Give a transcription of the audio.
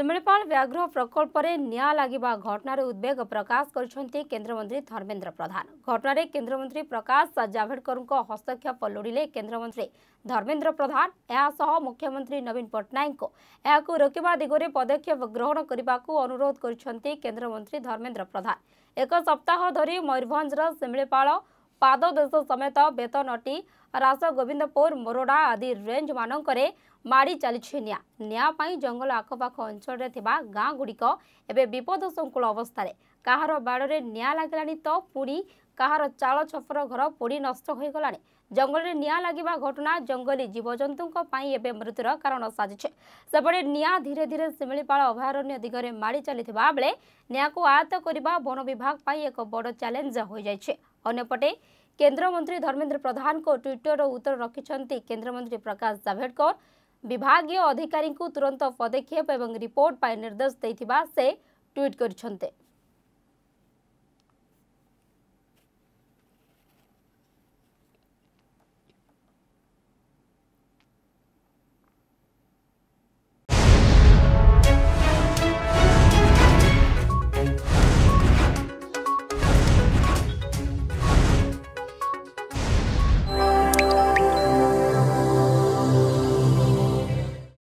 शिमिपा व्याघ्र प्रकल्प में लगे घटन उद्बेग प्रकाश करमंत्री धर्मेन्द्र प्रधान घटन केन्द्रमंत्री प्रकाश जावड़ेकर हस्तक्षेप लोड़े केन्द्रमंत्री धर्मेन्द्र प्रधान यासह मुख्यमंत्री नवीन पट्टनायक को रोकवा दिगरे पदक्षेप ग्रहण करने को अनुरोध करमंत्री धर्मेन्द्र प्रधान एक सप्ताह धरी मयूरभ शिमिपा ପାଦଦେଶ ସମେତ ବେତନଟି ରାସଗୋବିନ୍ଦପୁର ମୋରଡ଼ା ଆଦି ରେଞ୍ଜମାନଙ୍କରେ ମାଡ଼ି ଚାଲିଛି ନିଆଁ ନିଆଁ ପାଇଁ ଜଙ୍ଗଲ ଆଖପାଖ ଅଞ୍ଚଳରେ ଥିବା ଗାଁଗୁଡ଼ିକ ଏବେ ବିପଦ ସଂକୁଳ ଅବସ୍ଥାରେ କାହାର ବାଡ଼ରେ ନିଆଁ ଲାଗିଲାଣି ତ ପୁଣି କାହାର ଚାଳ ଛପର ଘର ପୋଡ଼ି ନଷ୍ଟ ହୋଇଗଲାଣି ଜଙ୍ଗଲରେ ନିଆଁ ଲାଗିବା ଘଟଣା ଜଙ୍ଗଲୀ ଜୀବଜନ୍ତୁଙ୍କ ପାଇଁ ଏବେ ମୃତ୍ୟୁର କାରଣ ସାଜିଛି ସେପଟେ ନିଆଁ ଧୀରେ ଧୀରେ ଶିମିଳିପାଳ ଅଭୟାରଣ୍ୟ ଦିଗରେ ମାଡ଼ି ଚାଲିଥିବା ବେଳେ ନିଆଁକୁ ଆୟତ୍ତ କରିବା ବନ ବିଭାଗ ପାଇଁ ଏକ ବଡ଼ ଚ୍ୟାଲେଞ୍ଜ ହୋଇଯାଇଛି ଅନ୍ୟପଟେ କେନ୍ଦ୍ରମନ୍ତ୍ରୀ ଧର୍ମେନ୍ଦ୍ର ପ୍ରଧାନଙ୍କ ଟ୍ୱିଟରର ଉତ୍ତର ରଖିଛନ୍ତି କେନ୍ଦ୍ରମନ୍ତ୍ରୀ ପ୍ରକାଶ ଜାଭେଡକର ବିଭାଗୀୟ ଅଧିକାରୀଙ୍କୁ ତୁରନ୍ତ ପଦକ୍ଷେପ ଏବଂ ରିପୋର୍ଟ ପାଇଁ ନିର୍ଦ୍ଦେଶ ଦେଇଥିବା ସେ ଟ୍ୱିଟ୍ କରିଛନ୍ତି